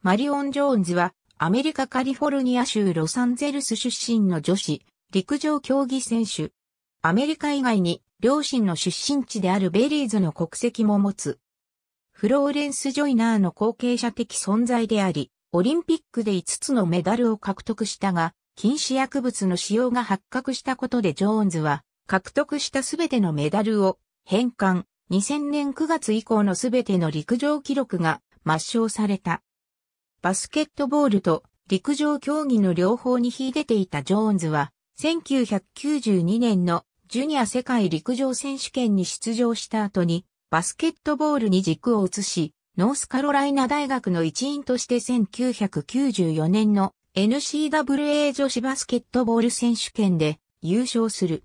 マリオン・ジョーンズは、アメリカカリフォルニア州ロサンゼルス出身の女子、陸上競技選手。アメリカ以外に、両親の出身地であるベリーズの国籍も持つ。フローレンス・ジョイナーの後継者的存在であり、オリンピックで5つのメダルを獲得したが、禁止薬物の使用が発覚したことでジョーンズは、獲得したすべてのメダルを返還、2000年9月以降のすべての陸上記録が抹消された。バスケットボールと陸上競技の両方に秀でていたジョーンズは、1992年のジュニア世界陸上選手権に出場した後に、バスケットボールに軸を移し、ノースカロライナ大学の一員として1994年の NCAA 女子バスケットボール選手権で優勝する。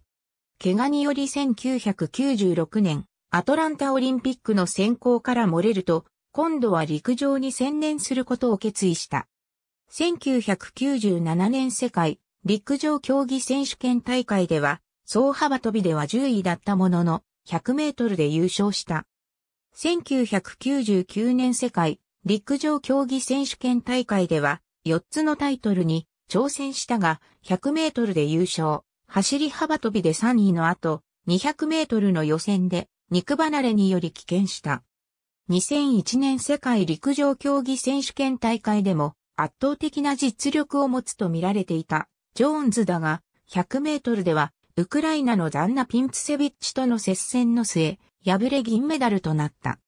怪我により1996年、アトランタオリンピックの選考から漏れると、今度は陸上に専念することを決意した。1997年世界陸上競技選手権大会では、総幅跳びでは10位だったものの、100メートルで優勝した。1999年世界陸上競技選手権大会では、4つのタイトルに挑戦したが、100メートルで優勝、走り幅跳びで3位の後、200メートルの予選で肉離れにより棄権した。2001年世界陸上競技選手権大会でも圧倒的な実力を持つと見られていたジョーンズだが、100メートルではウクライナのザンナ・ピンツセビッチとの接戦の末、敗れ銀メダルとなった。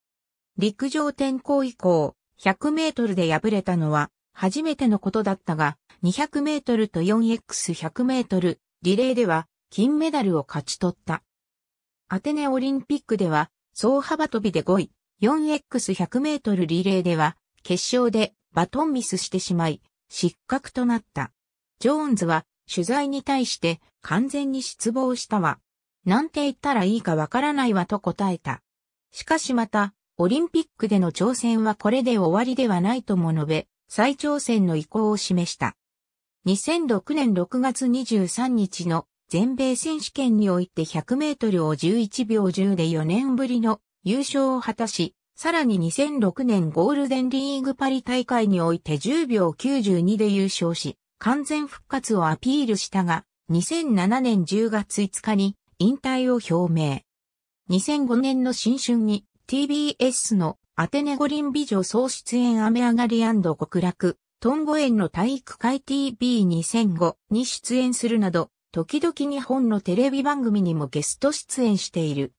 陸上転向以降、100メートルで敗れたのは初めてのことだったが、200メートルと 4x100 メートルリレーでは金メダルを勝ち取った。アテネオリンピックでは、総幅跳びで5位、4x100 メートルリレーでは、決勝でバトンミスしてしまい、失格となった。ジョーンズは取材に対して完全に失望したわ。なんて言ったらいいかわからないわと答えた。しかしまた、オリンピックでの挑戦はこれで終わりではないとも述べ、再挑戦の意向を示した。2006年6月23日の全米選手権において100メートルを11秒10で4年ぶりの優勝を果たし、さらに2006年ゴールデンリーグパリ大会において10秒92で優勝し、完全復活をアピールしたが、2007年10月5日に引退を表明。2005年の新春に TBS のアテネ五輪美女総出演雨上がり極楽、トンボ園の体育会 TV2005 に出演するなど、時々日本のテレビ番組にもゲスト出演している。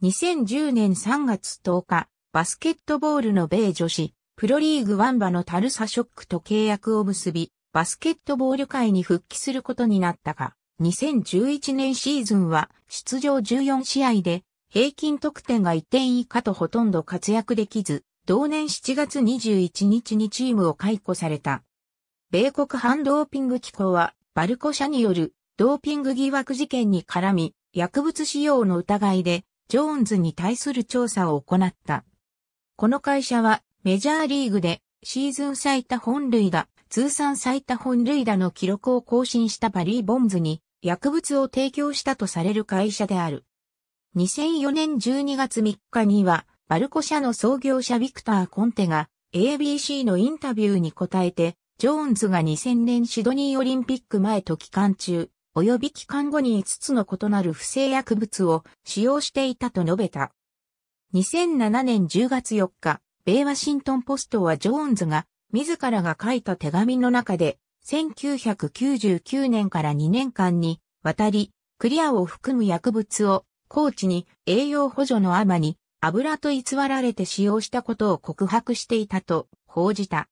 2010年3月10日、バスケットボールの米女子、プロリーグワンバのタルサショックと契約を結び、バスケットボール界に復帰することになったが、2011年シーズンは出場14試合で平均得点が1点以下とほとんど活躍できず、同年7月21日にチームを解雇された。米国反ドーピング機構は、バルコ社によるドーピング疑惑事件に絡み、薬物使用の疑いでジョーンズに対する調査を行った。この会社はメジャーリーグでシーズン最多本塁打、通算最多本塁打の記録を更新したバリー・ボンズに薬物を提供したとされる会社である。2004年12月3日には、バルコ社の創業者ビクター・コンテが ABC のインタビューに答えて、ジョーンズが2000年シドニーオリンピック前と期間中、及び期間後に5つの異なる不正薬物を使用していたと述べた。2007年10月4日、米ワシントンポストはジョーンズが自らが書いた手紙の中で、1999年から2年間にわたり、クリアを含む薬物を、高知に栄養補助のあまに油と偽られて使用したことを告白していたと報じた。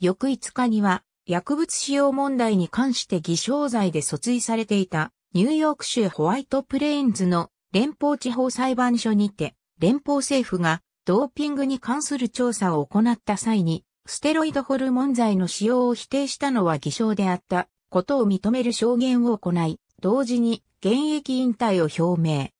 翌5日には、薬物使用問題に関して偽証罪で訴追されていたニューヨーク州ホワイトプレーンズの連邦地方裁判所にて連邦政府がドーピングに関する調査を行った際にステロイドホルモン剤の使用を否定したのは偽証であったことを認める証言を行い同時に現役引退を表明。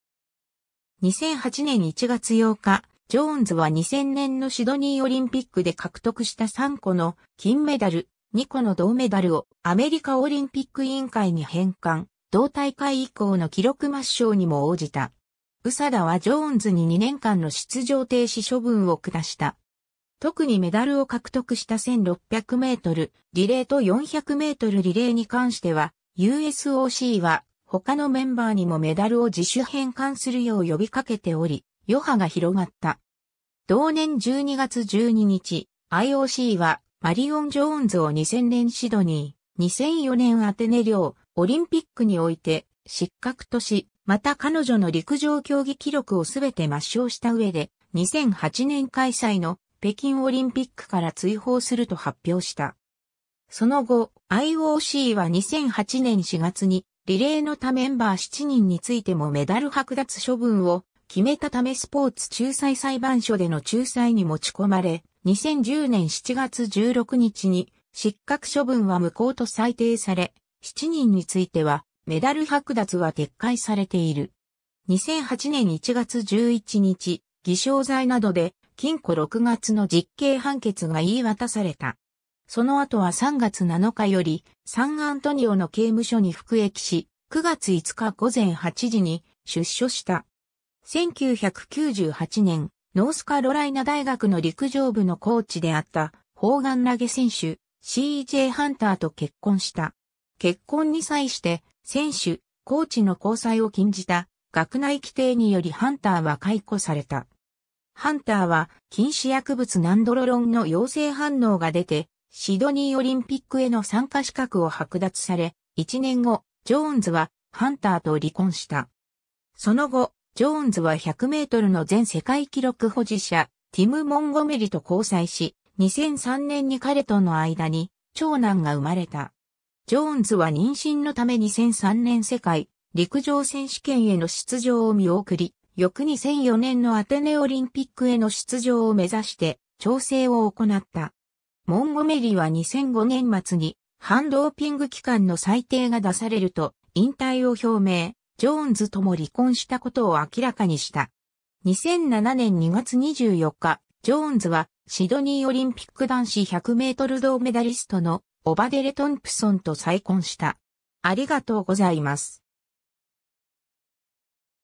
2008年1月8日、ジョーンズは2000年のシドニーオリンピックで獲得した3個の金メダル、2個の銅メダルをアメリカオリンピック委員会に返還、同大会以降の記録抹消にも応じた。ウサダはジョーンズに2年間の出場停止処分を下した。特にメダルを獲得した1600メートルリレーと400メートルリレーに関しては、USOC は他のメンバーにもメダルを自主返還するよう呼びかけており、余波が広がった。同年12月12日、IOC はマリオン・ジョーンズを2000年シドニー、2004年アテネ領、オリンピックにおいて失格とし、また彼女の陸上競技記録をすべて抹消した上で、2008年開催の北京オリンピックから追放すると発表した。その後、IOC は2008年4月に、リレーの他メンバー7人についてもメダル剥奪処分を決めたためスポーツ仲裁裁判所での仲裁に持ち込まれ、2010年7月16日に失格処分は無効と裁定され、7人についてはメダル剥奪は撤回されている。2008年1月11日、偽証罪などで禁錮6月の実刑判決が言い渡された。その後は3月7日よりサンアントニオの刑務所に服役し、9月5日午前8時に出所した。1998年ノースカロライナ大学の陸上部のコーチであった砲丸投げ選手 CJ ハンターと結婚した。結婚に際して選手、コーチの交際を禁じた学内規定によりハンターは解雇された。ハンターは禁止薬物ナンドロロンの陽性反応が出てシドニーオリンピックへの参加資格を剥奪され、1年後、ジョーンズはハンターと離婚した。その後、ジョーンズは100メートルの全世界記録保持者、ティム・モンゴメリと交際し、2003年に彼との間に長男が生まれた。ジョーンズは妊娠のため2003年世界陸上選手権への出場を見送り、翌2004年のアテネオリンピックへの出場を目指して調整を行った。モンゴメリは2005年末に反ドーピング機関の裁定が出されると引退を表明。ジョーンズとも離婚したことを明らかにした。2007年2月24日、ジョーンズはシドニーオリンピック男子100メートル銅メダリストのオバデレ・トンプソンと再婚した。ありがとうございます。